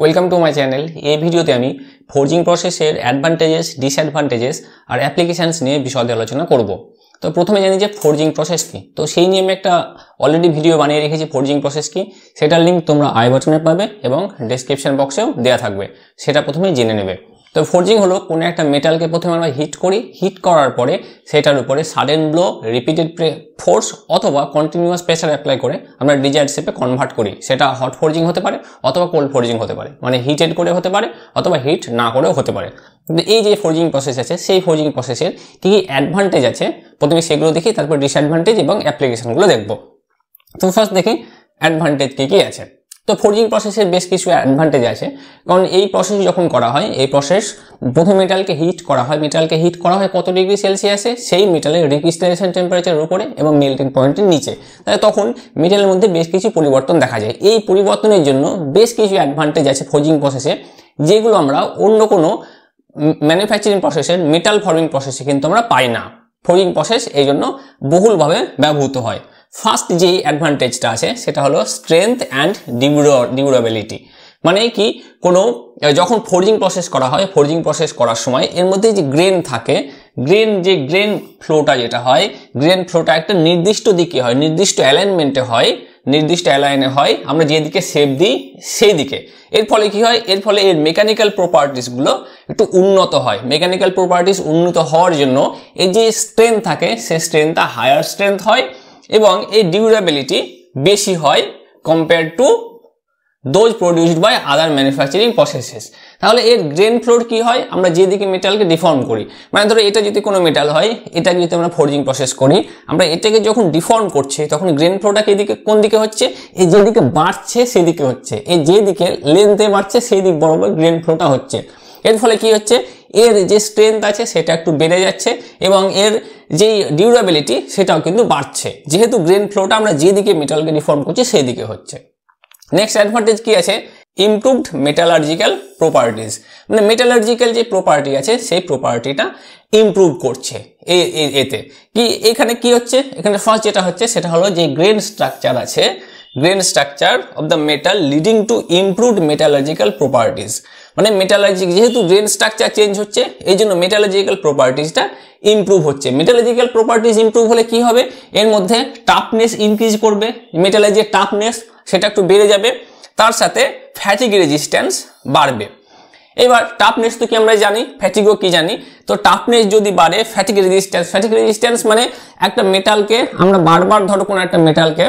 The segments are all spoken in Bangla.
ওয়েলকাম টু মাই চ্যানেল এই ভিডিওতে আমি ফোরজিং প্রসেসের অ্যাডভান্টেজেস ডিসঅ্যাডভান্টেজেস আর অ্যাপ্লিকেশানস নিয়ে বিশদে আলোচনা করব তো প্রথমে জানি যে ফোরজিং প্রসেস কি তো সেই নিয়ে আমি একটা অলরেডি ভিডিও বানিয়ে রেখেছি ফোরজিং প্রসেস কি সেটার লিঙ্ক তোমরা আই বাটনে পাবে এবং ডেসক্রিপশন বক্সেও দেওয়া থাকবে সেটা প্রথমে জেনে নেবে তো ফোর্জিং হলো কোনো একটা মেটালকে প্রথমে আমরা হিট করি হিট করার পরে সেটার উপরে সাডেন ব্লো রিপিটেড ফোর্স অথবা কন্টিনিউয়াস প্রেসার অ্যাপ্লাই করে আমরা ডিজায়ার শেপে কনভার্ট করি সেটা হট ফোর্জিং হতে পারে অথবা কোল্ড ফোর্জিং হতে পারে মানে হিটেড করে হতে পারে অথবা হিট না করেও হতে পারে কিন্তু এই যে ফোর্জিং প্রসেস আছে সেই ফোর্জিং প্রসেসের কী কী অ্যাডভান্টেজ আছে প্রথমে সেগুলো দেখি তারপর ডিসঅ্যাডভান্টেজ এবং অ্যাপ্লিকেশনগুলো দেখব তো ফার্স্ট দেখি অ্যাডভান্টেজ কী কী আছে তো ফোর জি প্রসেসের বেশ কিছু অ্যাডভান্টেজ আছে কারণ এই প্রসেস যখন করা হয় এই প্রসেস প্রথম মেটালকে হিট করা হয় মেটালকে হিট করা হয় কত ডিগ্রি সেলসিয়াসে সেই মেটালের রিক্রিস্টালেশন টেম্পারেচারের উপরে এবং মেল্টিং পয়েন্টের নিচে তাহলে তখন মেটালের মধ্যে বেশ কিছু পরিবর্তন দেখা যায় এই পরিবর্তনের জন্য বেশ কিছু অ্যাডভান্টেজ আছে ফোজিং প্রসেসে যেগুলো আমরা অন্য কোনো ম্যানুফ্যাকচারিং প্রসেসের মেটাল ফর্মিং প্রসেসে কিন্তু আমরা পাই না ফোজিং প্রসেস এই জন্য বহুলভাবে ব্যবহৃত হয় ফার্স্ট যে অ্যাডভান্টেজটা আছে সেটা হলো স্ট্রেংথ অ্যান্ড ডিউর ডিউরাবিলিটি মানে কি কোনো যখন ফোর্জিং প্রসেস করা হয় ফোর্জিং প্রসেস করার সময় এর মধ্যে যে গ্রেন থাকে গ্রেন যে গ্রেন ফ্লোটা যেটা হয় গ্রেন ফ্লোটা একটা নির্দিষ্ট দিকে হয় নির্দিষ্ট অ্যালাইনমেন্টে হয় নির্দিষ্ট অ্যালাইনে হয় আমরা যেদিকে সেপ দিই সেই দিকে এর ফলে কি হয় এর ফলে এর মেকানিক্যাল প্রপার্টিসগুলো একটু উন্নত হয় মেকানিক্যাল প্রপার্টিস উন্নত হওয়ার জন্য এর যে স্ট্রেন্থ থাকে সে স্ট্রেন্থটা হায়ার স্ট্রেংথ হয় এবং এই ডিউরেবিলিটি বেশি হয় compare to those produced by other manufacturing processes তাহলে এর গ্রেন ফ্লোর কি হয় আমরা যেদিকে মেটালকে ডিফর্ম করি মানে ধরো এটা যদি কোনো মেটাল হয় এটাকে যদি আমরা ফোর্জিং প্রসেস করি আমরা এটাকে যখন ডিফর্ম করছে তখন গ্রেন ফ্লোটাকে এদিকে কোন দিকে হচ্ছে এই যেদিকে বাড়ছে সেদিকে হচ্ছে এই যেদিকে লেন্থে বাড়ছে সেই দিক বরাবর গ্রেন ফ্লোটা হচ্ছে এর ফলে কি হচ্ছে এর যে স্ট্রেংথ আছে সেটা একটু বেড়ে যাচ্ছে এবং এর যেই ডিউরেবিলিটি সেটাও কিন্তু বাড়ছে যেহেতু গ্রেন ফ্লোটা আমরা যেদিকে মেটালকে ডিফর্ম করছি সেই দিকে হচ্ছে নেক্সট অ্যাডভান্টেজ কি আছে ইমপ্রুভড মেটালার্জিক্যাল প্রপার্টিস মানে মেটালার্জিক্যাল যে প্রপার্টি আছে সেই প্রপার্টিটা ইমপ্রুভ করছে এতে কি এখানে কি হচ্ছে এখানে ফার্স্ট যেটা হচ্ছে সেটা হলো যে গ্রেন স্ট্রাকচার আছে grain structure of the metal leading to improved metallurgical properties মানে মেটালজিক যেহেতু গ্রেন স্ট্রাকচার চেঞ্জ হচ্ছে এই জন্য মেটালজিক্যাল প্রপার্টিসটা ইম্প্রুভ হচ্ছে মেটালজিক্যাল প্রপার্টিস ইম্প্রুভ হলে কি হবে এর মধ্যে টাফনেস ইনক্রিজ করবে মেটালার্জির টাফনেস সেটা একটু বেড়ে যাবে তার সাথে ফ্যাটিক রেজিস্ট্যান্স বাড়বে এবার টাফনেস তো কি আমরা জানি ফ্যাটিগও কি জানি তো টাফনেস যদি বাড়ে ফ্যাটিক রেজিস্ট্যান্স ফ্যাটিক রেজিস্ট্যান্স মানে একটা মেটালকে আমরা বারবার ধরো কোনো একটা মেটালকে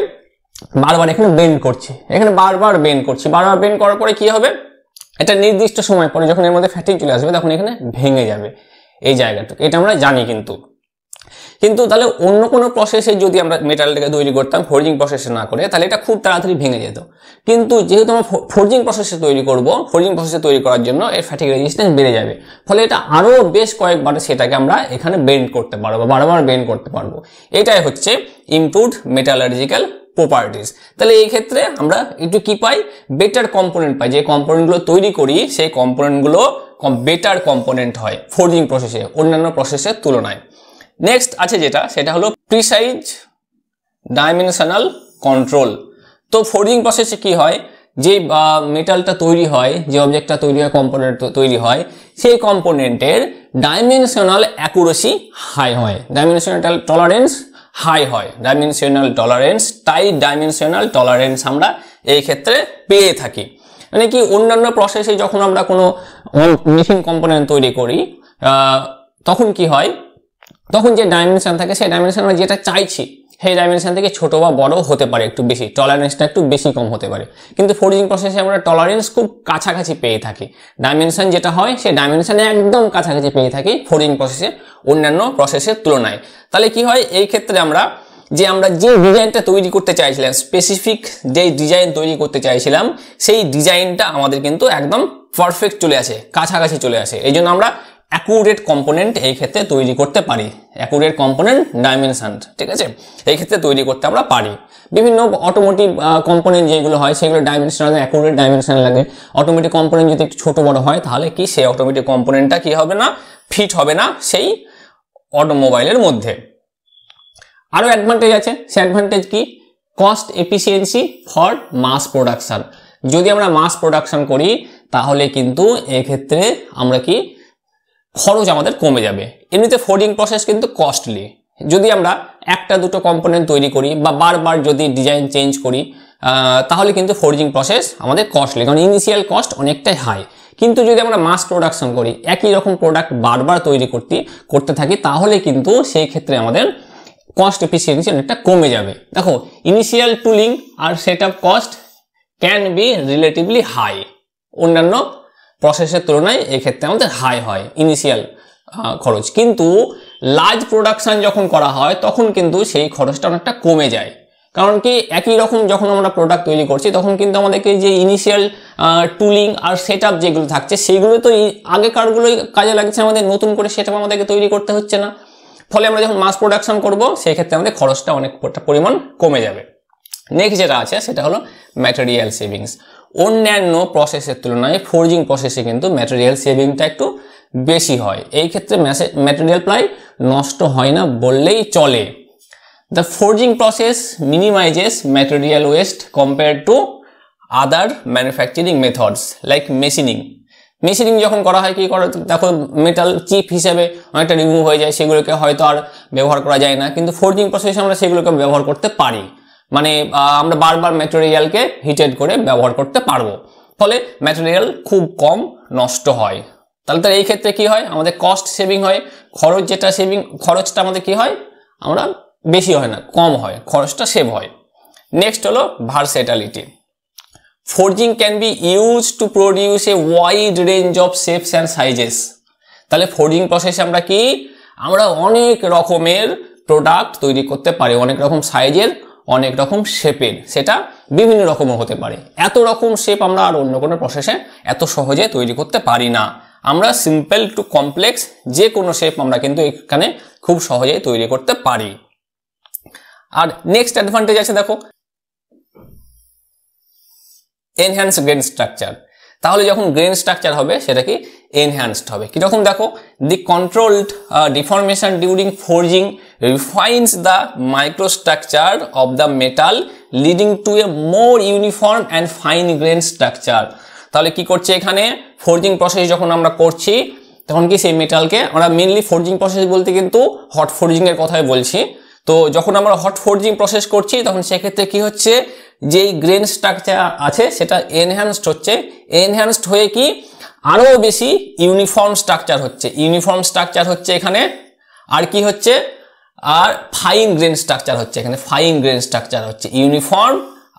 বারবার এখানে বেন্ড করছি এখানে বারবার বেন্ড করছি বারবার বেন্ড করার পরে কি হবে এটা নির্দিষ্ট সময় পরে যখন এর মধ্যে ফ্যাটিং চলে আসবে তখন এখানে ভেঙে যাবে এই জায়গাটুকু এটা আমরা জানি কিন্তু কিন্তু তাহলে অন্য কোনো প্রসেসে যদি আমরা মেটালটাকে তৈরি করতাম ফোরজিং প্রসেসে না করে তাহলে এটা খুব তাড়াতাড়ি ভেঙে যেত কিন্তু যেহেতু আমরা ফোরজিং প্রসেসে তৈরি করব ফোরজিং প্রসেসে তৈরি করার জন্য এর ফ্যাটিক রেজিস্ট্যান্স বেড়ে যাবে ফলে এটা আরও বেশ কয়েকবার সেটাকে আমরা এখানে বেন্ড করতে পারবো বারবার বেন্ড করতে পারবো এটাই হচ্ছে ইমপ্রুভড মেটালার্জিক্যাল প্রপার্টিস তাহলে এই ক্ষেত্রে আমরা একটু কি পাই বেটার কম্পোনেন্ট পাই যে কম্পোনেন্টগুলো তৈরি করি সেই কম্পোনেন্টগুলো বেটার কম্পোনেন্ট হয় ফোর্জিং প্রসেসে অন্যান্য প্রসেসের তুলনায় নেক্সট আছে যেটা সেটা হলো প্রিসাইজ ডাইমেনশনাল কন্ট্রোল তো ফোর্জিং প্রসেসে কি হয় যে মেটালটা তৈরি হয় যে অবজেক্টটা তৈরি হয় কম্পোনেন্ট তৈরি হয় সেই কম্পোনেন্টের ডাইমেনশনাল অ্যাকুরেসি হাই হয় ডাইমেনশনাল টলারেন্স হাই হয় ডাইমেনশনাল টলারেন্স তাই ডাইমেনশনাল টলারেন্স আমরা এই ক্ষেত্রে পেয়ে থাকি মানে কি অন্যান্য প্রসেসে যখন আমরা কোনো মেশিন কম্পোনেন্ট তৈরি করি তখন কি হয় তখন যে ডাইমেনশন থাকে সেই ডাইমেনশন আমরা যেটা চাইছি সেই ডাইমেনশান থেকে ছোটো বা বড় হতে পারে একটু বেশি টলারেন্সটা একটু বেশি কম হতে পারে কিন্তু ফোরজিং প্রসেসে আমরা টলারেন্স খুব কাছাকাছি পেয়ে থাকি ডাইমেনশান যেটা হয় সেই ডাইমেনশানে একদম কাছাকাছি পেয়ে থাকি ফোরজিং প্রসেসে অন্যান্য প্রসেসের তুলনায় তাহলে কি হয় এই ক্ষেত্রে আমরা যে আমরা যে ডিজাইনটা তৈরি করতে চাইছিলাম স্পেসিফিক যে ডিজাইন তৈরি করতে চাইছিলাম সেই ডিজাইনটা আমাদের কিন্তু একদম পারফেক্ট চলে আসে কাছাকাছি চলে আসে এই জন্য আমরা অ্যাকুরেট কম্পোনেন্ট এই ক্ষেত্রে তৈরি করতে পারি অ্যাকুরেট কম্পোনেন্ট ডাইমেনশান ঠিক আছে এই ক্ষেত্রে তৈরি করতে আমরা পারি বিভিন্ন অটোমোটিভ কম্পোনেন্ট যেগুলো হয় সেগুলো লাগে অ্যাকুরেট ডাইমেনশন লাগে অটোমেটিক কম্পোনেন্ট যদি একটু ছোটো বড়ো হয় তাহলে কি সেই অটোমেটিক কম্পোনেন্টটা কি হবে না ফিট হবে না সেই অটোমোবাইলের মধ্যে আরও অ্যাডভান্টেজ আছে সে অ্যাডভান্টেজ কি cost efficiency for mass production যদি আমরা মাস প্রোডাকশান করি তাহলে কিন্তু এক্ষেত্রে আমরা কি খরচ আমাদের কমে যাবে এমনিতে ফোর্ডিং প্রসেস কিন্তু কস্টলি যদি আমরা একটা দুটো কম্পোনেন্ট তৈরি করি বা বারবার যদি ডিজাইন চেঞ্জ করি তাহলে কিন্তু ফোর্জিং প্রসেস আমাদের কস্টলি কারণ ইনিশিয়াল কস্ট অনেকটাই হাই কিন্তু যদি আমরা মাস প্রোডাকশন করি একই রকম প্রোডাক্ট বারবার তৈরি করতে করতে থাকি তাহলে কিন্তু সেই ক্ষেত্রে আমাদের কস্ট এফিসিয়েন্সি অনেকটা কমে যাবে দেখো ইনিশিয়াল টুলিং আর set up cost can be relatively high অন্যান্য প্রসেসের তুলনায় এক্ষেত্রে আমাদের হাই হয় ইনিশিয়াল খরচ কিন্তু লার্জ প্রোডাকশান যখন করা হয় তখন কিন্তু সেই খরচটা অনেকটা কমে যায় কারণ কি একই রকম যখন আমরা প্রোডাক্ট তৈরি করছি তখন কিন্তু আমাদেরকে যে ইনিশিয়াল টুলিং আর সেট যেগুলো থাকছে সেগুলো তো আগেকারগুলোই কাজে লাগছে আমাদের নতুন করে সেট আমাদেরকে তৈরি করতে হচ্ছে না ফলে আমরা যখন মাস প্রোডাকশন করব ক্ষেত্রে আমাদের খরচটা অনেক পরিমাণ কমে যাবে নেক্সট যেটা আছে সেটা হলো ম্যাটেরিয়াল সেভিংস অন্যান্য প্রসেসের তুলনায় ফোর্জিং প্রসেসে কিন্তু ম্যাটেরিয়াল সেভিংটা একটু বেশি হয় এই ক্ষেত্রে ম্যাটেরিয়াল প্রায় নষ্ট হয় না বললেই চলে the forging process minimises material waste compare to other manufacturing methods like machining machining যখন করা হয় কি করে দেখো মেটাল চিপ হিসেবে অনেকটা রিমুভ হয়ে যায় সেগুলোকে হয়তো আর ব্যবহার করা যায় না কিন্তু ফোর্জিং প্রসেসে আমরা সেগুলোকে ব্যবহার করতে পারি মানে আমরা বারবার ম্যাটেরিয়ালকে হিটেড করে ব্যবহার করতে পারবো ফলে ম্যাটেরিয়াল খুব কম নষ্ট হয় তাহলে তার এই ক্ষেত্রে কি হয় আমাদের কস্ট সেভিং হয় খরচ যেটা সেভিং খরচটা আমাদের কি হয় আমরা বেশি হয় না কম হয় খরচটা সেভ হয় নেক্সট হলো versatility forging can be use to produce a wide range of shapes and sizes তাহলে ফোরজিং প্রসেসে আমরা কি আমরা অনেক রকমের প্রোডাক্ট তৈরি করতে পারি অনেক রকম সাইজের অনেক রকম শেপের সেটা বিভিন্ন রকমও হতে পারে এত রকম শেপ আমরা আর অন্য কোনো প্রসেসে এত সহজে তৈরি করতে পারি না আমরা সিম্পল টু কমপ্লেক্স যে কোনো শেপ আমরা কিন্তু এখানে খুব সহজেই তৈরি করতে পারি আর নেক্সট অ্যাডভান্টেজ আছে দেখো এনহ্যান্স গ্রেন স্ট্রাকচার তাহলে যখন গ্রেন স্ট্রাকচার হবে সেটা কি এনহ্যান্সড হবে কীরকম দেখো the controlled deformation during forging refines the microstructure of the metal leading to a more uniform and fine grain structure তাহলে কি করছে এখানে ফোর্জিং প্রসেস যখন আমরা করছি তখন কি সেই মেটালকে আমরা মেনলি ফোর্জিং প্রসেস বলতে কিন্তু হট ফোর্জিংয়ের কথাই বলছি তো যখন আমরা হট ফোরজিং প্রসেস করছি তখন সেক্ষেত্রে কি হচ্ছে যেই গ্রেন স্ট্রাকচার আছে সেটা এনহ্যান্সড হচ্ছে এনহ্যান্সড হয়ে কি আরও বেশি ইউনিফর্ম স্ট্রাকচার হচ্ছে ইউনিফর্ম স্ট্রাকচার হচ্ছে এখানে আর কি হচ্ছে আর ফাইন গ্রেন স্ট্রাকচার হচ্ছে এখানে ফাইন গ্রেন স্ট্রাকচার হচ্ছে ইউনিফর্ম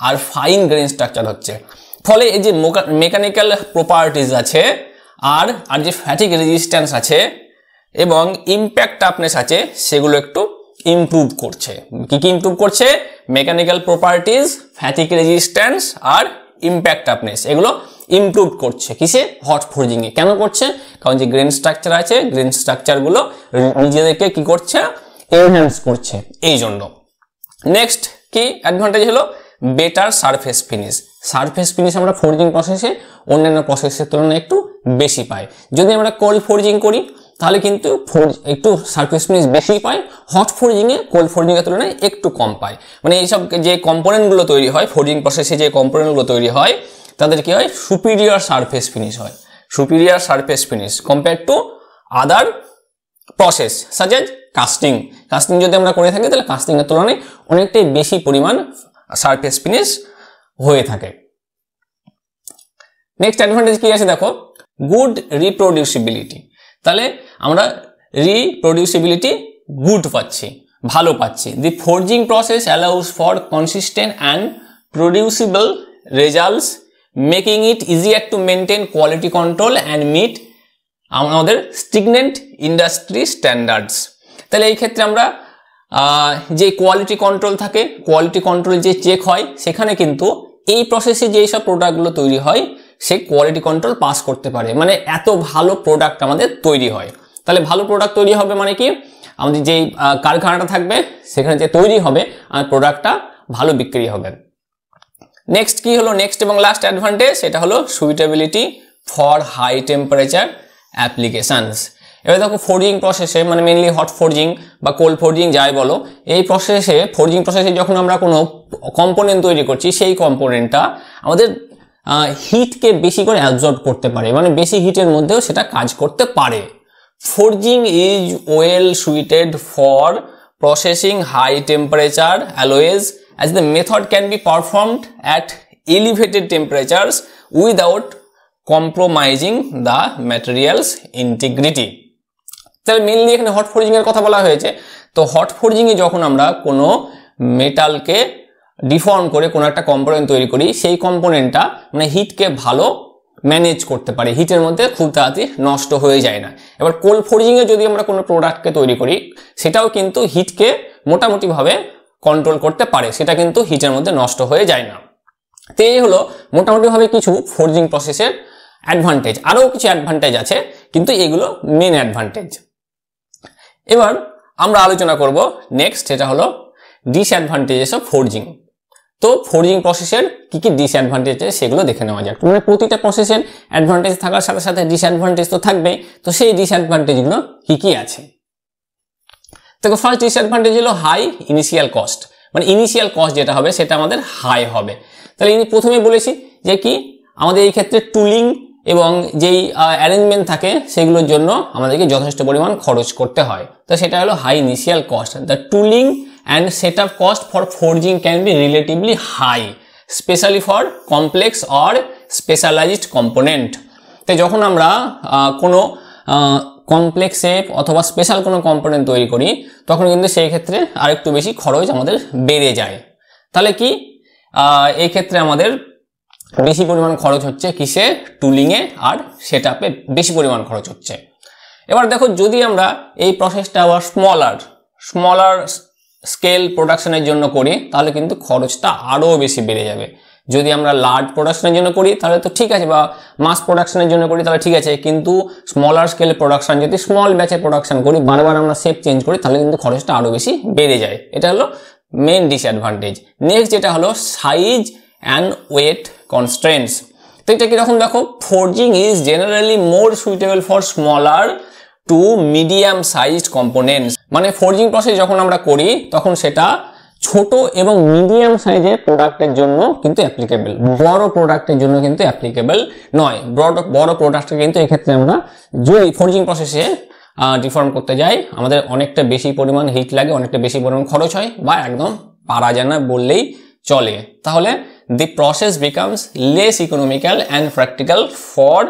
আর ফাইন গ্রেন স্ট্রাকচার হচ্ছে ফলে এই যে মেকানিক্যাল প্রপার্টিজ আছে আর আর যে ফ্যাটিক রেজিস্ট্যান্স আছে এবং ইম্প্যাক্ট টাফনেস আছে সেগুলো একটু ইম্প্রুভ করছে কি কি ইম্প্রুভ করছে মেকানিক্যাল প্রপার্টিজ ফ্যাটিক রেজিস্ট্যান্স আর ইম্প্যাক্ট আপনেস এগুলো ইম্প্রুভ করছে কিসে হট ফোর্জিংয়ে কেন করছে কারণ যে গ্রেন স্ট্রাকচার আছে গ্রেন স্ট্রাকচারগুলো নিজেদেরকে কি করছে এনহ্যান্স করছে এই জন্য নেক্সট কি অ্যাডভান্টেজ হলো better surface finish surface finish আমরা ফোর্জিং প্রসেসে অন্যান্য প্রসেসের তুলনায় একটু বেশি পাই যদি আমরা কোল্ড ফোরজিং করি তাহলে কিন্তু ফোর একটু সারফেস ফিনিশ বেশি পায় হট ফোর্জিংয়ে কোল্ড ফোর্জিংয়ের তুলনায় একটু কম পায় মানে এইসব যে কম্পোনেন্টগুলো তৈরি হয় ফোর্জিং প্রসেসে যে কম্পোনেন্টগুলো তৈরি হয় তাদের কি হয় সুপিরিয়ার সারফেস ফিনিশ হয় superior surface finish compare to other process such as casting casting যদি আমরা করে থাকি তাহলে কাস্টিংয়ের তুলনায় অনেকটাই বেশি পরিমাণ সারফেস ফিনিশ হয়ে থাকে নেক্সট অ্যাডভান্টেজ কী আছে দেখো গুড রিপ্রোডিউসিবিলিটি তাহলে আমরা রিপ্রডিউসিবিলিটি গুড পাচ্ছি ভালো পাচ্ছি the forging process allows for consistent and reproducible results making it easier to maintain quality control and meet আমাদের স্টিগনেন্ট ইন্ডাস্ট্রি স্ট্যান্ডার্ডস তাহলে এই ক্ষেত্রে আমরা যে কোয়ালিটি কন্ট্রোল থাকে কোয়ালিটি কন্ট্রোল যে চেক হয় সেখানে কিন্তু এই প্রসেসে যেই সব প্রোডাক্টগুলো তৈরি হয় সে কোয়ালিটি কন্ট্রোল পাস করতে পারে মানে এত ভালো প্রোডাক্ট আমাদের তৈরি হয় তাহলে ভালো প্রোডাক্ট তৈরি হবে মানে কি আমাদের যেই কারখানাটা থাকবে সেখানে যে তৈরি হবে আমার প্রোডাক্টটা ভালো বিক্রি হবে নেক্সট কি হলো নেক্সট এবং লাস্ট অ্যাডভান্টেজ সেটা হলো suitability for high temperature applications এবার দেখো ফোর্জিং প্রসেসে মানে মেনলি হট ফোর্জিং বা কোল্ড ফোরজিং যাই বলো এই প্রসেসে ফোর্জিং প্রসেসে যখন আমরা কোনো কম্পোনেন্ট তৈরি করছি সেই কম্পোনেন্টটা আমাদের হিটকে বেশি করে অ্যাবজর্ব করতে পারে মানে বেশি হিটের মধ্যেও সেটা কাজ করতে পারে forging is well suited for processing high temperature alloys as the method can be performed at elevated temperatures without compromising the material's integrity তাহলে মেনলি এখানে হট ফোর্জিংয়ের কথা বলা হয়েছে তো হট ফোরজিংয়ে যখন আমরা কোনো মেটালকে ডিফর্ম করে কোনো একটা কম্পোনেন্ট তৈরি করি সেই কম্পোনেন্টটা মানে হিটকে ভালো ম্যানেজ করতে পারে হিটের মধ্যে খুব তাড়াতাড়ি নষ্ট হয়ে যায় না এবার কোল্ড ফোর্জিংয়ে যদি আমরা কোনো প্রোডাক্টকে তৈরি করি সেটাও কিন্তু হিটকে মোটামুটিভাবে কন্ট্রোল করতে পারে সেটা কিন্তু হিটের মধ্যে নষ্ট হয়ে যায় না তো এই হলো মোটামুটিভাবে কিছু ফোর্জিং প্রসেসের অ্যাডভান্টেজ আরও কিছু অ্যাডভান্টেজ আছে কিন্তু এগুলো মেন অ্যাডভান্টেজ এবার আমরা আলোচনা করব নেক্সট সেটা হলো ডিসঅ্যাডভান্টেজেস অফ ফোর্জিং তো ফোর্জিং প্রসেসের কী কী ডিসঅ্যাডভান্টেজ আছে সেগুলো দেখে নেওয়া যাক মানে প্রতিটা প্রসেসের অ্যাডভান্টেজ থাকার সাথে সাথে ডিসঅ্যাডভান্টেজ তো থাকবেই তো সেই ডিসঅ্যাডভান্টেজগুলো কী কী আছে দেখো ফার্স্ট ডিসঅ্যাডভান্টেজ হলো হাই ইনিশিয়াল কস্ট মানে ইনিশিয়াল কস্ট যেটা হবে সেটা আমাদের হাই হবে তাহলে ইনি প্রথমে বলেছি যে কি আমাদের এই ক্ষেত্রে টুলিং এবং যেই অ্যারেঞ্জমেন্ট থাকে সেগুলোর জন্য আমাদেরকে যথেষ্ট পরিমাণ খরচ করতে হয় তো সেটা হলো high initial cost the tooling and setup cost for forging can be relatively high specially for complex or specialized component তাই যখন আমরা কোনো কমপ্লেক্স শেপ অথবা স্পেশাল কোনো কম্পোনেন্ট তৈরি করি তখন কিন্তু সেই ক্ষেত্রে আরেকটু বেশি খরচ আমাদের বেড়ে যায় তাহলে কি এই ক্ষেত্রে আমাদের বেশি পরিমাণ খরচ হচ্ছে কিসে টুলিংয়ে আর সেটআপে বেশি পরিমাণ খরচ হচ্ছে এবার দেখো যদি আমরা এই প্রসেসটা আবার স্মলার স্মলার স্কেল প্রোডাকশনের জন্য করি তাহলে কিন্তু খরচটা আরও বেশি বেড়ে যাবে যদি আমরা লার্জ প্রোডাকশনের জন্য করি তাহলে তো ঠিক আছে বা মাস প্রোডাকশনের জন্য করি তাহলে ঠিক আছে কিন্তু স্মলার স্কেলে প্রোডাকশন যদি স্মল ব্যাচে প্রোডাকশন করি বারবার আমরা সেপ চেঞ্জ করি তাহলে কিন্তু খরচটা আরও বেশি বেড়ে যায় এটা হলো মেন ডিসঅ্যাডভান্টেজ নেক্সট যেটা হলো সাইজ অ্যান্ড ওয়েট কনস্ট্রেন্টস তো এটা কীরকম দেখো forging is generally more suitable for smaller to medium size components মানে ফোর্জিং প্রসেস যখন আমরা করি তখন সেটা ছোট এবং মিডিয়াম সাইজের প্রোডাক্টের জন্য কিন্তু অ্যাপ্লিকেবল বড় প্রোডাক্টের জন্য কিন্তু অ্যাপ্লিকেবল নয় বড় বড় প্রোডাক্টকে কিন্তু এক্ষেত্রে আমরা যদি ফোর্জিং প্রসেসে ডিফর্ম করতে যাই আমাদের অনেকটা বেশি পরিমাণ হিট লাগে অনেকটা বেশি পরিমাণ খরচ হয় বা একদম পারা যায় না বললেই চলে তাহলে the process becomes less economical and practical for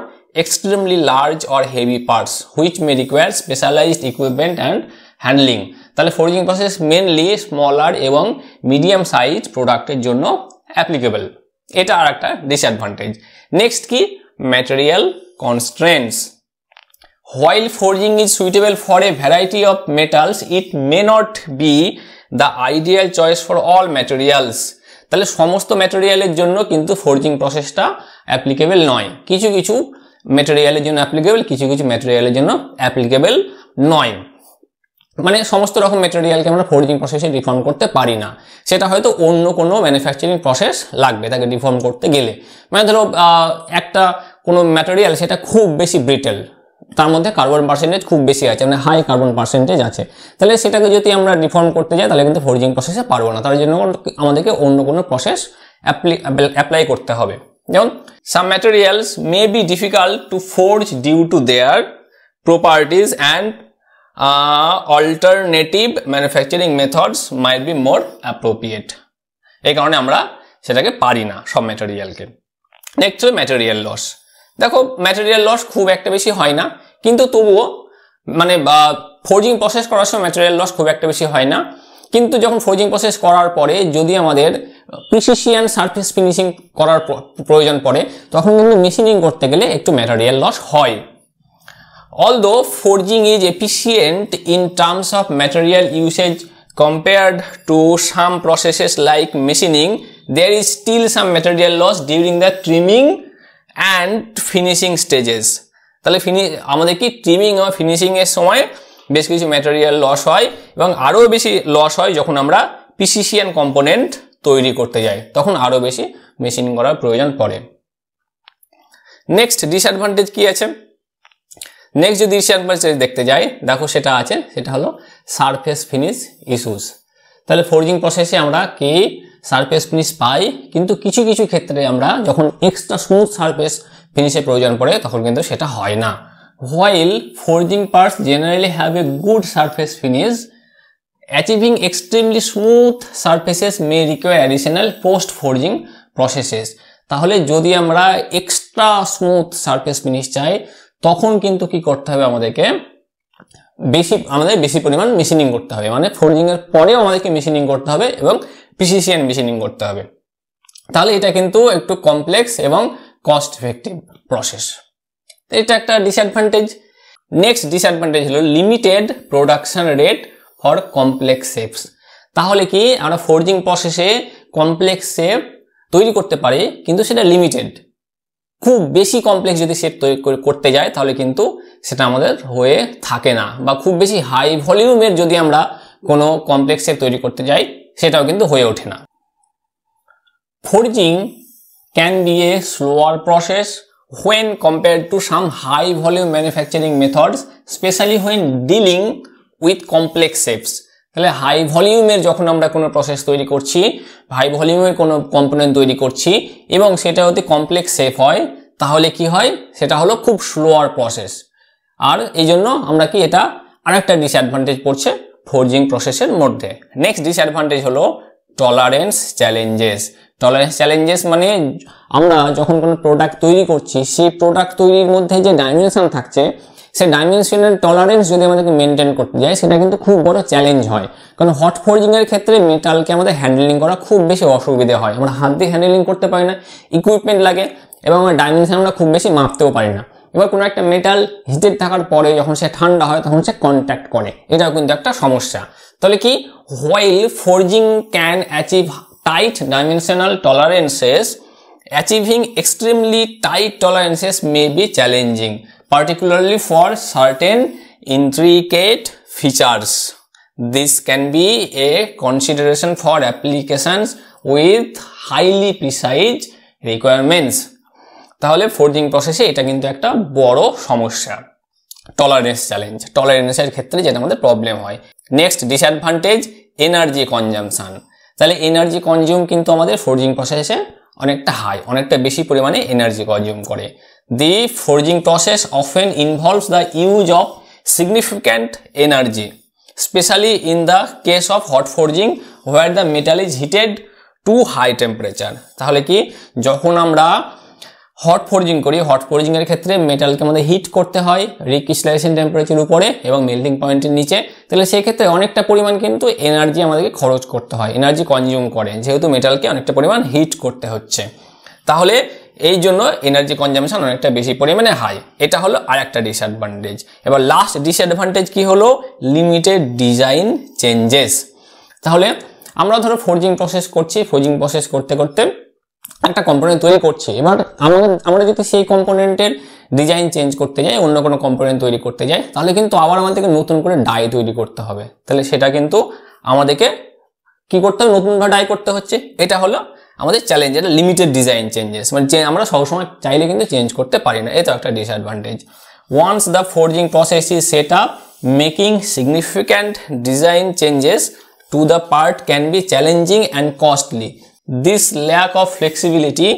extremely large or heavy parts which may require specialized equipment and handling তাহলে ফোর্জিং প্রসেস মেনলি স্মলার এবং মিডিয়াম সাইজ প্রোডাক্টের জন্য অ্যাপ্লিকেবল এটা আর একটা ডিসঅ্যাডভান্টেজ নেক্সট কি material constraints while forging is suitable for a variety of metals it may not be the ideal choice for all materials তাহলে সমস্ত ম্যাটেরিয়ালের জন্য কিন্তু ফোর্জিং প্রসেসটা অ্যাপ্লিকেবল নয় কিছু কিছু মেটেরিয়ালের জন্য অ্যাপ্লিকেবল কিছু কিছু মেটেরিয়ালের জন্য অ্যাপ্লিকেবল নয় মানে সমস্ত রকম মেটেরিয়ালকে আমরা ফোর্জিং প্রসেসে রিফর্ম করতে পারি না সেটা হয়তো অন্য কোনো ম্যানুফ্যাকচারিং প্রসেস লাগবে তাকে রিফর্ম করতে গেলে মানে ধরো একটা কোনো ম্যাটেরিয়াল সেটা খুব বেশি ব্রিটেল তার মধ্যে কার্বন পার্সেন্টেজ খুব বেশি আছে মানে হাই কার্বন পার্সেন্টেজ আছে তাহলে সেটাকে যদি আমরা রিফর্ম করতে যাই তাহলে কিন্তু ফোর্জিং প্রসেসে পারবো না তার জন্য আমাদেরকে অন্য কোনো প্রসেস অ্যাপ্লাই করতে হবে যেমন some materials may be difficult to forge due to their properties and alternative manufacturing methods might be more appropriate এই কারণে আমরা সেটাকে পারি না সব ম্যাটেরিয়ালকে নেক্সট হচ্ছে ম্যাটেরিয়াল লস দেখো ম্যাটেরিয়াল লস খুব একটা বেশি হয় না কিন্তু তবুও মানে ফোর্জিং প্রসেস করার সময় ম্যাটেরিয়াল লস খুব একটা বেশি হয় না কিন্তু যখন ফোর্জিং প্রসেস করার পরে যদি আমাদের প্রিসিশিয়ান সার্ফেস ফিনিশিং করার প্রয়োজন পড়ে তখন কিন্তু মেশিনিং করতে গেলে একটু ম্যাটারিয়াল লস হয় although forging is efficient in terms of material usage compared to some processes like machining there is still some material loss during the trimming and finishing stages তাহলে ফিনি আমাদের কি ট্রিমিং ও ফিনিশিংয়ের সময় বেশ কিছু ম্যাটেরিয়াল লস হয় এবং আরও বেশি লস হয় যখন আমরা পিসিশিয়ান কম্পোনেন্ট তৈরি করতে যাই তখন আরও বেশি মেশিন করার প্রয়োজন পড়ে নেক্সট ডিসঅ্যাডভান্টেজ কি আছে নেক্সট যদি ডিসঅ্যাডভান্টেজ দেখতে যাই দেখো সেটা আছে সেটা হলো সারফেস ফিনিশ ইস্যুস তাহলে ফোরজিং প্রসেসে আমরা কি সারফেস ফিনিশ পাই কিন্তু কিছু কিছু ক্ষেত্রে আমরা যখন এক্সট্রা স্মুথ সারফেস ফিনিশের প্রয়োজন পড়ে তখন কিন্তু সেটা হয় না while forging parts generally have a good surface finish Achieving extremely smooth surfaces may require additional post forging processes তাহলে যদি আমরা এক্সট্রা স্মুথ সারফেস ফিনিশ চাই তখন কিন্তু কি করতে হবে আমাদেরকে বেশি আমাদের বেশি পরিমাণ মেশিনিং করতে হবে মানে ফোর্জিংয়ের পরেও আমাদেরকে মেশিনিং করতে হবে এবং পিসিসিয়ান মেশিনিং করতে হবে তাহলে এটা কিন্তু একটু কমপ্লেক্স এবং কস্ট এফেক্টিভ প্রসেস এটা একটা ডিসঅ্যাডভান্টেজ নেক্সট ডিসঅ্যাডভান্টেজ হলো limited production rate for complex shapes তাহলে কি আমরা ফোর্জিং প্রসেসে কমপ্লেক্স শেপ তৈরি করতে পারি কিন্তু সেটা লিমিটেড খুব বেশি কমপ্লেক্স যদি শেপ তৈরি করতে যায় তাহলে কিন্তু সেটা আমাদের হয়ে থাকে না বা খুব বেশি হাই ভলিউমের যদি আমরা কোনো কমপ্লেক্স শেপ তৈরি করতে যাই সেটাও কিন্তু হয়ে ওঠে না forging can be a slower process when compare to some high volume manufacturing methods specially when dealing with complex shapes তাহলে হাই ভলিউমের যখন আমরা কোনো প্রসেস তৈরি করছি হাই ভলিউমের কোনো কম্পোনেন্ট তৈরি করছি এবং সেটা হতে কমপ্লেক্স শেপ হয় তাহলে কি হয় সেটা হলো খুব স্লোয়ার প্রসেস আর এই জন্য আমরা কি এটা আরেকটা ডিসঅ্যাডভান্টেজ পড়ছে ফোরজিং প্রসেসের মধ্যে নেক্সট ডিসঅ্যাডভান্টেজ হলো টলারেন্স চ্যালেঞ্জেস টলারেন্স চ্যালেঞ্জেস মানে আমরা যখন কোনো প্রোডাক্ট তৈরি করছি সেই প্রোডাক্ট তৈরির মধ্যে যে ডাইমেনশন থাকছে সে ডাইমেনশনাল টলারেন্স যদি আমাদেরকে মেনটেন করতে যায় সেটা কিন্তু খুব বড় চ্যালেঞ্জ হয় কারণ হট ফোর্জিংয়ের ক্ষেত্রে মেটালকে আমাদের হ্যান্ডেলিং করা খুব বেশি অসুবিধে হয় আমরা হাত দিয়ে হ্যান্ডেলিং করতে পারি না ইকুইপমেন্ট লাগে এবং আমরা ডাইমেনশন আমরা খুব বেশি মাপতেও পারি না এবার কোনো একটা মেটাল হিটেড থাকার পরে যখন সে ঠান্ডা হয় তখন সে কন্ট্যাক্ট করে এটাও কিন্তু একটা সমস্যা তাহলে কি while forging can achieve tight dimensional tolerances achieving extremely tight tolerances may be challenging particularly for certain intricate features. This can be a consideration for applications with highly precise requirements. তাহলে ফোর্জিং প্রসেসে এটা কিন্তু একটা বড় সমস্যা টলারেন্স চ্যালেঞ্জ টলারেন্সের ক্ষেত্রে যেটা আমাদের প্রবলেম হয় নেক্সট ডিসঅ্যাডভান্টেজ এনার্জি কনজামশান তাহলে এনার্জি কনজিউম কিন্তু আমাদের ফোর্জিং প্রসেসে অনেকটা হাই অনেকটা বেশি পরিমাণে এনার্জি কনজিউম করে The forging process often involves the use of significant energy, especially in the case of hot forging where the metal is heated to high temperature. তাহলে কি যখন আমরা হট ফোরজিং করি হট ফোরজিংয়ের ক্ষেত্রে মেটালকে আমাদের হিট করতে হয় রিক্রিস্টালাইজেশন টেম্পারেচার উপরে এবং মেল্টিং পয়েন্টের নিচে তাহলে সেক্ষেত্রে অনেকটা পরিমাণ কিন্তু এনার্জি আমাদেরকে খরচ করতে হয় এনার্জি কনজিউম করে যেহেতু মেটালকে অনেকটা পরিমাণ হিট করতে হচ্ছে তাহলে এই জন্য এনার্জি কনজামশন অনেকটা বেশি পরিমাণে হাই এটা হলো আর একটা ডিসঅ্যাডভান্টেজ এবার লাস্ট ডিসঅ্যাডভান্টেজ কি হলো লিমিটেড ডিজাইন চেঞ্জেস তাহলে আমরা ধরো ফোরজিং প্রসেস করছি ফোরজিং প্রসেস করতে করতে একটা কম্পোনেন্ট তৈরি করছি এবার আমাদের আমরা যদি সেই কম্পোনেন্টের ডিজাইন চেঞ্জ করতে যাই অন্য কোনো কম্পোনেন্ট তৈরি করতে যাই তাহলে কিন্তু আবার আমাদেরকে নতুন করে ডাই তৈরি করতে হবে তাহলে সেটা কিন্তু আমাদেরকে কি করতে হবে নতুনভাবে ডাই করতে হচ্ছে এটা হলো আমাদের চ্যালেঞ্জ এটা লিমিটেড ডিজাইন চেঞ্জেস মানে আমরা সবসময় চাইলে কিন্তু চেঞ্জ করতে পারি না এটা একটা disadvantage once the forging process is set up making significant design changes to the part can be challenging and costly this lack of flexibility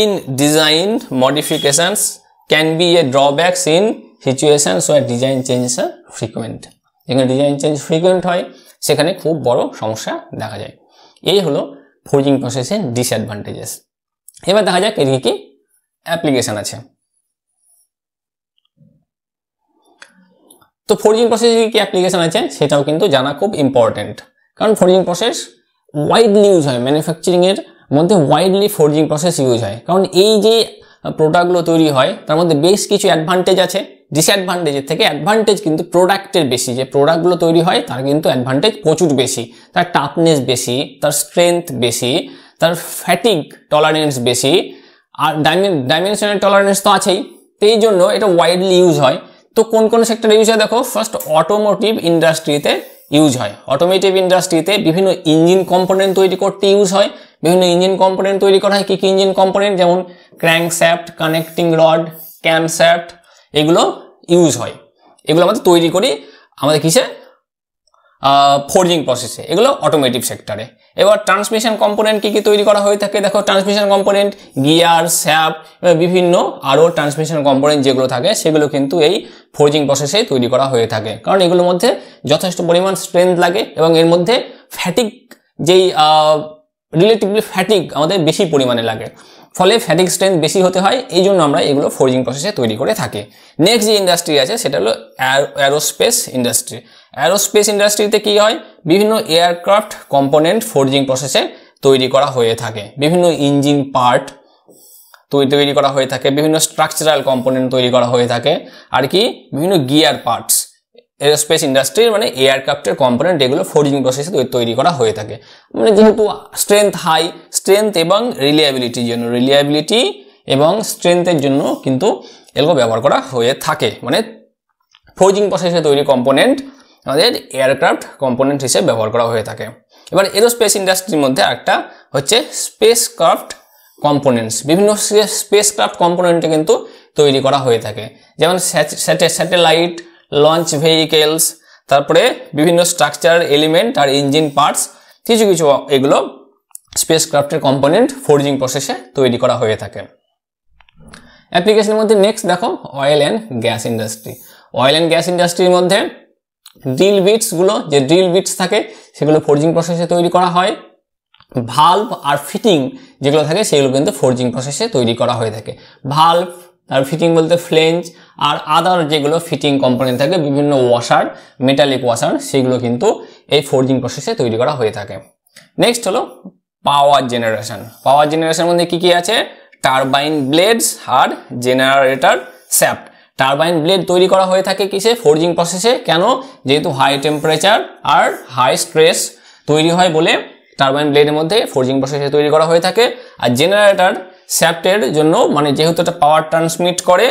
in design modifications can be a drawbacks in situations where design changes are frequent যেখানে ডিজাইন চেঞ্জ ফ্রিকুয়েন্ট হয় সেখানে খুব বড় সমস্যা দেখা যায় এই হলো ফোর্জিং প্রসেসের ডিসঅ্যাডভান্টেজেস এবার দেখা যাক এদিকে কি অ্যাপ্লিকেশান আছে তো ফোর্জিং প্রসেসে কি অ্যাপ্লিকেশান আছে সেটাও কিন্তু জানা খুব ইম্পর্টেন্ট কারণ ফোর্জিং প্রসেস ওয়াইডলি ইউজ হয় ম্যানুফ্যাকচারিংয়ের মধ্যে ওয়াইডলি ফোর্জিং প্রসেস ইউজ হয় কারণ এই যে প্রোডাক্টগুলো তৈরি হয় তার মধ্যে বেশ কিছু অ্যাডভান্টেজ আছে ডিসঅ্যাডভান্টেজের থেকে অ্যাডভান্টেজ কিন্তু প্রোডাক্টের বেশি যে প্রোডাক্টগুলো তৈরি হয় তার কিন্তু অ্যাডভান্টেজ প্রচুর বেশি তার টাফনেস বেশি তার স্ট্রেংথ বেশি তার ফ্যাটিক টলারেন্স বেশি আর ডাইমেনশনের টলারেন্স তো আছেই এই জন্য এটা ওয়াইডলি ইউজ হয় তো কোন কোন সেক্টরে ইউজ হয় দেখো ফার্স্ট অটোমোটিভ ইন্ডাস্ট্রিতে ইউজ হয় অটোমেটিভ ইন্ডাস্ট্রিতে বিভিন্ন ইঞ্জিন কম্পোনেন্ট তৈরি করতে ইউজ হয় বিভিন্ন ইঞ্জিন কম্পোনেন্ট তৈরি করা হয় কী কী ইঞ্জিন কম্পোনেন্ট যেমন ক্র্যাঙ্কশ্যাফট কানেক্টিং রড ক্যামশ্যাফট এগুলো ইউজ হয় এগুলো আমাদের তৈরি করি আমাদের কিসে ফোর্জিং প্রসেসে এগুলো অটোমেটিভ সেক্টরে এবার ট্রান্সমিশন কম্পোনেন্ট কী কী তৈরি করা হয়ে থাকে দেখো ট্রান্সমিশন কম্পোনেন্ট গিয়ার স্যাপ বিভিন্ন আরও ট্রান্সমিশন কম্পোনেন্ট যেগুলো থাকে সেগুলো কিন্তু এই ফোর্জিং প্রসেসেই তৈরি করা হয়ে থাকে কারণ এগুলোর মধ্যে যথেষ্ট পরিমাণ স্ট্রেংথ লাগে এবং এর মধ্যে ফ্যাটিক যেই রিলেটিভলি ফ্যাটিক আমাদের বেশি পরিমাণে লাগে ফলে ফ্যাটিক স্ট্রেন্থ বেশি হতে হয় এই জন্য আমরা এগুলো ফোর্জিং প্রসেসে তৈরি করে থাকি নেক্সট যে ইন্ডাস্ট্রি আছে সেটা হলো অ্যারোস্পেস ইন্ডাস্ট্রি অ্যারোস্পেস ইন্ডাস্ট্রিতে কি হয় বিভিন্ন এয়ারক্রাফট কম্পোনেন্ট ফোরজিং প্রসেসে তৈরি করা হয়ে থাকে বিভিন্ন ইঞ্জিন পার্ট তৈরি করা হয়ে থাকে বিভিন্ন স্ট্রাকচারাল কম্পোনেন্ট তৈরি করা হয়ে থাকে আর কি বিভিন্ন গিয়ার পার্টস এরোস্পেস ইন্ডাস্ট্রির মানে এয়ারক্রাফ্টের কম্পোনেন্ট এগুলো ফোরজিং প্রসেসে তৈরি করা হয়ে থাকে মানে যেহেতু স্ট্রেংথ হাই স্ট্রেংথ এবং রিলিয়াবিলিটির জন্য রিলিয়াবিলিটি এবং স্ট্রেংথের জন্য কিন্তু এগুলো ব্যবহার করা হয়ে থাকে মানে ফোরজিং প্রসেসে তৈরি কম্পোনেন্ট আমাদের এয়ারক্রাফট কম্পোনেন্ট হিসেবে ব্যবহার করা হয়ে থাকে এবার এরোস্পেস ইন্ডাস্ট্রির মধ্যে একটা হচ্ছে স্পেস কম্পোনেন্টস বিভিন্ন স্পেস ক্রাফট কম্পোনেন্টে কিন্তু তৈরি করা হয়ে থাকে যেমন স্যাটেলাইট লঞ্চ ভেহিকেলস তারপরে বিভিন্ন স্ট্রাকচার এলিমেন্ট আর ইঞ্জিন পার্টস কিছু কিছু এগুলো স্পেসক্রাফটের কম্পোনেন্ট ফোর্জিং প্রসেসে তৈরি করা হয়ে থাকে অ্যাপ্লিকেশনের মধ্যে নেক্সট দেখো oil and gas industry oil and gas ইন্ডাস্ট্রির মধ্যে ড্রিল বিটসগুলো যে ড্রিল বিটস থাকে সেগুলো ফোর্জিং প্রসেসে তৈরি করা হয় ভাল্ভ আর ফিটিং যেগুলো থাকে সেগুলো কিন্তু ফোর্জিং প্রসেসে তৈরি করা হয়ে থাকে ভাল্ভ আর ফিটিং বলতে ফ্লেঞ্জ আর আদার যেগুলো ফিটিং কম্পোনেন্ট থাকে বিভিন্ন ওয়াশার মেটালিক ওয়াশার সেগুলো কিন্তু এই ফোর্জিং প্রসেসে তৈরি করা হয়ে থাকে নেক্সট হলো পাওয়ার জেনারেশন পাওয়ার জেনারেশনের মধ্যে কি কি আছে টারবাইন ব্লেডস আর জেনারেটর স্যাপ্ট টারবাইন ব্লেড তৈরি করা হয়ে থাকে কিসে ফোর্জিং প্রসেসে কেন যেহেতু হাই টেম্পারেচার আর হাই স্ট্রেস তৈরি হয় বলে টারবাইন ব্লেডের মধ্যে ফোর্জিং প্রসেসে তৈরি করা হয়ে থাকে আর জেনারেটার শ্যাফ্টের জন্য মানে যেহেতু এটা পাওয়ার ট্রান্সমিট করে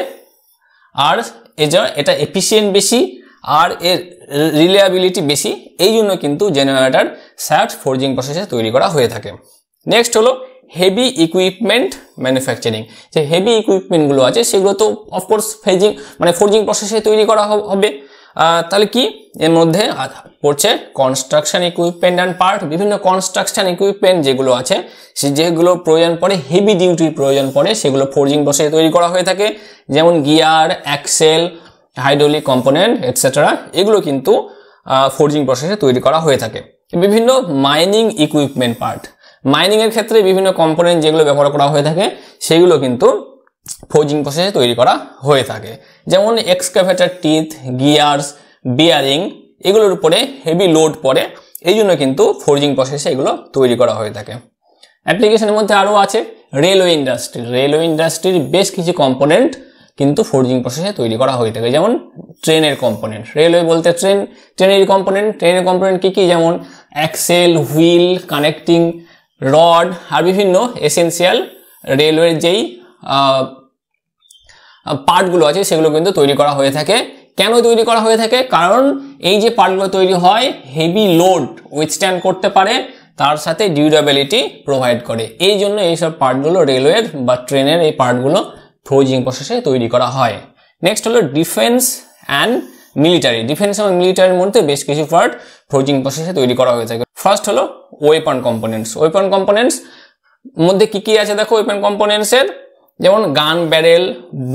আর এ এটা এফিসিয়েন্ট বেশি আর এর রিলেয়াবিলিটি বেশি এই জন্য কিন্তু জেনারেটার শ্যাফ্ট ফোরজিং প্রসেসে তৈরি করা হয়ে থাকে নেক্সট হলো হেভি ইকুইপমেন্ট ম্যানুফ্যাকচারিং যে হেভি ইকুইপমেন্টগুলো আছে সেগুলো তো অফকোর্স ফেজিং মানে ফোরজিং প্রসেসে তৈরি করা হবে তাহলে কি এর মধ্যে পড়ছে কনস্ট্রাকশন ইকুইপমেন্ট অ্যান্ড পার্ট বিভিন্ন কনস্ট্রাকশন ইকুইপমেন্ট যেগুলো আছে সে যেগুলো প্রয়োজন পড়ে হেভি ডিউটির প্রয়োজন পড়ে সেগুলো ফোরজিং বসে তৈরি করা হয়ে থাকে যেমন gear axle hydraulic component etcetera এগুলো কিন্তু ফোরজিং প্রসেসে তৈরি করা হয়ে থাকে বিভিন্ন মাইনিং ইকুইপমেন্ট পার্ট মাইনিংয়ের ক্ষেত্রে বিভিন্ন কম্পোনেন্ট যেগুলো ব্যবহার করা হয়ে থাকে সেগুলো কিন্তু ফোজিং প্রসেসে তৈরি করা হয়ে থাকে যেমন এক্সকাভেটার টিথ গিয়ার্স বিয়ারিং এগুলোর উপরে হেভি লোড পড়ে এই জন্য কিন্তু ফোর্জিং প্রসেসে এগুলো তৈরি করা হয়ে থাকে অ্যাপ্লিকেশনের মধ্যে আরও আছে রেলওয়ে ইন্ডাস্ট্রি রেলওয়ে ইন্ডাস্ট্রির বেশ কিছু কম্পোনেন্ট কিন্তু ফোর্জিং প্রসেসে তৈরি করা হয়ে থাকে যেমন ট্রেনের কম্পোনেন্ট রেলওয়ে বলতে ট্রেন ট্রেনের কম্পোনেন্ট ট্রেনের কম্পোনেন্ট কী কী যেমন অ্যাক্সেল হুইল কানেক্টিং রড আর বিভিন্ন এসেন্সিয়াল রেলওয়ের যেই পার্টগুলো আছে সেগুলো কিন্তু তৈরি করা হয়ে থাকে কেন তৈরি করা হয়ে থাকে কারণ এই যে পার্টগুলো তৈরি হয় হেভি লোড উইথস্ট্যান্ড করতে পারে তার সাথে ডিউরেবিলিটি প্রোভাইড করে এই জন্য এইসব পার্টগুলো রেলওয়ের বা ট্রেনের এই পার্টগুলো ফ্রোজিং প্রসেসে তৈরি করা হয় নেক্সট হলো ডিফেন্স অ্যান্ড মিলিটারি ডিফেন্স এবং মিলিটারির মধ্যে বেশ কিছু পার্ট ফ্রোজিং প্রসেসে তৈরি করা হয়ে থাকে ফার্স্ট হলো ওয়েপন কম্পোনেন্টস ওয়েপন কম্পোনেন্টস মধ্যে কি কি আছে দেখো ওয়েপন কম্পোনেন্টসের যেমন gun barrel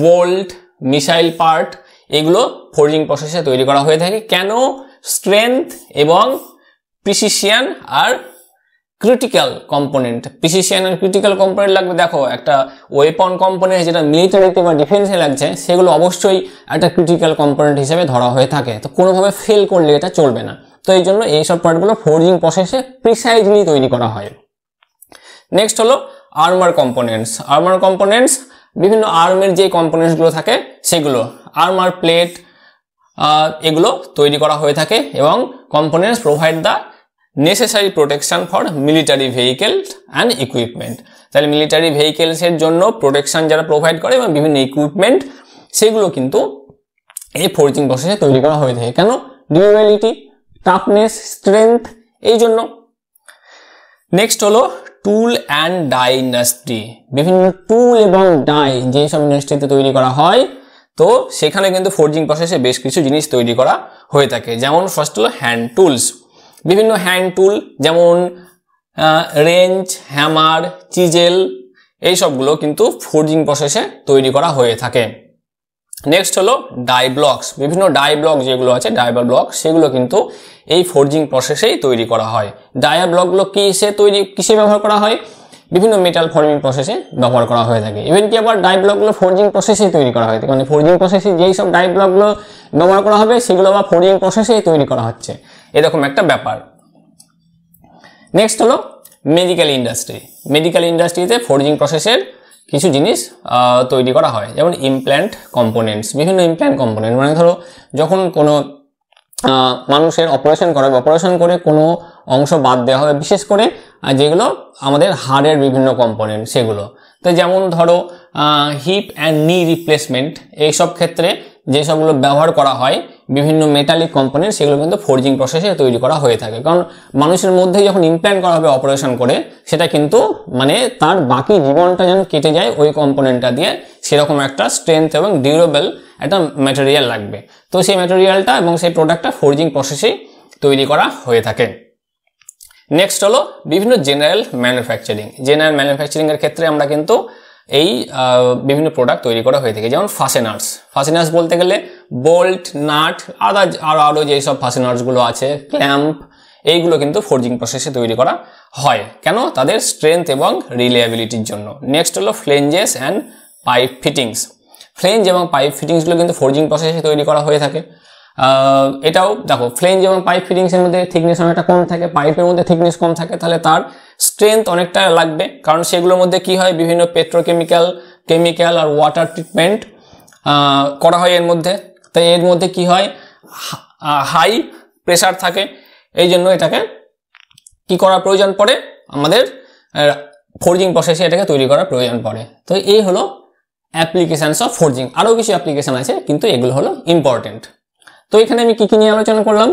bolt missile part এগুলো ফোর্জিং প্রসেসে তৈরি করা হয়ে থাকে কেন স্ট্রেংথ এবং প্রিসিশিয়ান আর ক্রিটিক্যাল কম্পোনেন্ট প্রিসিশিয়ান আর ক্রিটিক্যাল কম্পোনেন্ট লাগবে দেখো একটা ওয়েপন কম্পোনেন্ট যেটা মিলিটারিতে বা ডিফেন্সে লাগছে সেগুলো অবশ্যই একটা ক্রিটিক্যাল কম্পোনেন্ট হিসেবে ধরা হয়ে থাকে তো কোনোভাবে ফেল করলে এটা চলবে না তো এই জন্য এইসব পার্টগুলো ফোর্জিং প্রসেসে প্রিসাইজলি তৈরি করা হয় নেক্সট হলো আর্মার কম্পোনেন্টস আর্মার কম্পোনেন্টস বিভিন্ন আর্মের যে কম্পোনেন্টসগুলো থাকে সেগুলো আর্মার প্লেট এগুলো তৈরি করা হয়ে থাকে এবং components provide the necessary protection for military vehicle and equipment তাহলে মিলিটারি ভেহিকেলসের জন্য প্রোটেকশান যারা প্রোভাইড করে এবং বিভিন্ন ইকুইপমেন্ট সেগুলো কিন্তু এই ফোর্জিং প্রসেসে তৈরি করা হয়ে থাকে কেন ডিউরেবিলিটি টাফনেস স্ট্রেংথ এই জন্য নেক্সট হলো টুল অ্যান্ড ডাই ইন্ডাস্ট্রি বিভিন্ন টুল এবং ডাই যেসব ইন্ডাস্ট্রিতে তৈরি করা হয় তো সেখানে কিন্তু ফোর্জিং প্রসেসে বেশ কিছু জিনিস তৈরি করা হয়ে থাকে যেমন ফার্স্ট হলো হ্যান্ড টুলস বিভিন্ন হ্যান্ড টুল যেমন রেঞ্জ হ্যামার চিজেল এই সবগুলো কিন্তু ফোর্জিং প্রসেসে তৈরি করা হয়ে থাকে নেক্সট হলো ডাই ব্লকস বিভিন্ন ডাই ব্লক যেগুলো আছে ডাইবার ব্লক সেগুলো কিন্তু এই ফোর্জিং প্রসেসেই তৈরি করা হয় ডায়া ব্লকগুলো কিসে তৈরি কিসে ব্যবহার করা হয় বিভিন্ন মেটাল ফর্মিং প্রসেসে ব্যবহার করা হয়ে থাকে ইভেন কি আবার ডাই ব্লকগুলো ফোর্জিং প্রসেসেই তৈরি করা হয়ে থাকে মানে ফোর্জিং প্রসেসে যেই সব ডাই ব্লকগুলো ব্যবহার করা হবে সেগুলো আবার ফোর্জিং প্রসেসেই তৈরি করা হচ্ছে এরকম একটা ব্যাপার নেক্সট হলো মেডিকেল ইন্ডাস্ট্রি মেডিকেল ইন্ডাস্ট্রিতে ফোর্জিং প্রসেসের কিছু জিনিস তৈরি করা হয় যেমন ইমপ্ল্যান্ট কম্পোনেন্টস বিভিন্ন ইমপ্ল্যান্ট কম্পোনেন্ট মানে ধরো যখন কোনো মানুষের অপারেশন করা হবে অপারেশন করে কোনো অংশ বাদ দেওয়া হবে বিশেষ করে যেগুলো আমাদের হাড়ের বিভিন্ন কম্পোনেন্ট সেগুলো তো যেমন ধরো হিপ অ্যান্ড নি রিপ্লেসমেন্ট এইসব ক্ষেত্রে যেসবগুলো ব্যবহার করা হয় বিভিন্ন মেটালিক কম্পোনেন্ট সেগুলো কিন্তু ফোরজিং প্রসেসে তৈরি করা হয়ে থাকে কারণ মানুষের মধ্যে যখন ইমপ্ল্যান্ট করা হবে অপারেশন করে সেটা কিন্তু মানে তার বাকি জীবনটা যেন কেটে যায় ওই কম্পোনেন্টটা দিয়ে সেরকম একটা স্ট্রেংথ এবং ডিউরেবল একটা ম্যাটেরিয়াল লাগবে তো সেই ম্যাটেরিয়ালটা এবং সেই প্রোডাক্টটা ফোরজিং প্রসেসেই তৈরি করা হয়ে থাকে নেক্সট হলো বিভিন্ন জেনারেল ম্যানুফ্যাকচারিং জেনারেল ম্যানুফ্যাকচারিংয়ের ক্ষেত্রে আমরা কিন্তু এই বিভিন্ন প্রোডাক্ট তৈরি করা হয়ে থাকে যেমন ফাসেনার্স ফাসেনার্স বলতে গেলে বোল্ট নাট আদার আরও আরও যেসব ফাসেনার্সগুলো আছে ক্ল্যাম্প এইগুলো কিন্তু ফোর্জিং প্রসেসে তৈরি করা হয় কেন তাদের স্ট্রেংথ এবং রিলেয়াবিলিটির জন্য নেক্সট হলো flanges and pipe fittings flange এবং পাইপ ফিটিংসগুলো কিন্তু ফোরজিং প্রসেসে তৈরি করা হয়ে থাকে এটাও দেখো ফ্লেঞ্জ এবং পাইপ ফিটিংসের মধ্যে থিকনেস অনেকটা কম থাকে পাইপের মধ্যে থিকনেস কম থাকে তাহলে তার স্ট্রেংথ অনেকটা লাগবে কারণ সেগুলোর মধ্যে কি হয় বিভিন্ন পেট্রোকেমিক্যাল কেমিক্যাল আর ওয়াটার ট্রিটমেন্ট করা হয় এর মধ্যে তাই এর মধ্যে কি হয় হাই প্রেশার থাকে এই জন্য এটাকে কি করা প্রয়োজন পড়ে আমাদের ফোরজিং প্রসেসে এটাকে তৈরি করার প্রয়োজন পড়ে তো এই হলো অ্যাপ্লিকেশানস অফ ফোর্জিং আরও কিছু অ্যাপ্লিকেশান আছে কিন্তু এগুলো হলো ইম্পর্টেন্ট তো এখানে আমি কী কী নিয়ে আলোচনা করলাম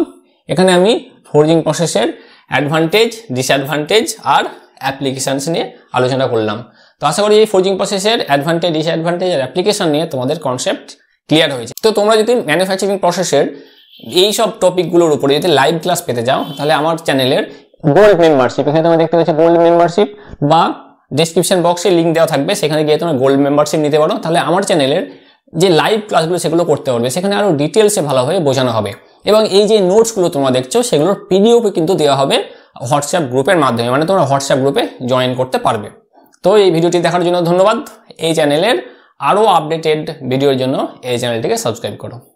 এখানে আমি ফোর্জিং প্রসেসের অ্যাডভান্টেজ ডিসঅ্যাডভান্টেজ আর অ্যাপ্লিকেশানস নিয়ে আলোচনা করলাম তো আশা করি এই ফোর্জিং প্রসেসের অ্যাডভান্টেজ ডিসঅ্যাডভান্টেজ আর অ্যাপ্লিকেশান নিয়ে তোমাদের কনসেপ্ট ক্লিয়ার হয়েছে তো তোমরা যদি ম্যানুফ্যাকচারিং প্রসেসের এই সব টপিকগুলোর উপরে যদি লাইভ ক্লাস পেতে যাও তাহলে আমার চ্যানেলের গোল্ড মেম্বারশিপ এখানে তোমরা দেখতে পাচ্ছ গোল্ড মেম্বারশিপ বা ডিসক্রিপশন বক্সে লিঙ্ক দেওয়া থাকবে সেখানে গিয়ে তোমরা গোল্ড মেম্বারশিপ নিতে পারো তাহলে আমার চ্যানেলের যে লাইভ ক্লাসগুলো সেগুলো করতে পারবে সেখানে আরও ডিটেলসে ভালোভাবে বোঝানো হবে এবং এই যে নোটসগুলো তোমরা দেখছো সেগুলোর পিডিওপে কিন্তু দেওয়া হবে হোয়াটসঅ্যাপ গ্রুপের মাধ্যমে মানে তোমরা হোয়াটসঅ্যাপ গ্রুপে জয়েন করতে পারবে তো এই ভিডিওটি দেখার জন্য ধন্যবাদ এই চ্যানেলের আরও আপডেটেড ভিডিওর জন্য এই চ্যানেলটিকে সাবস্ক্রাইব করো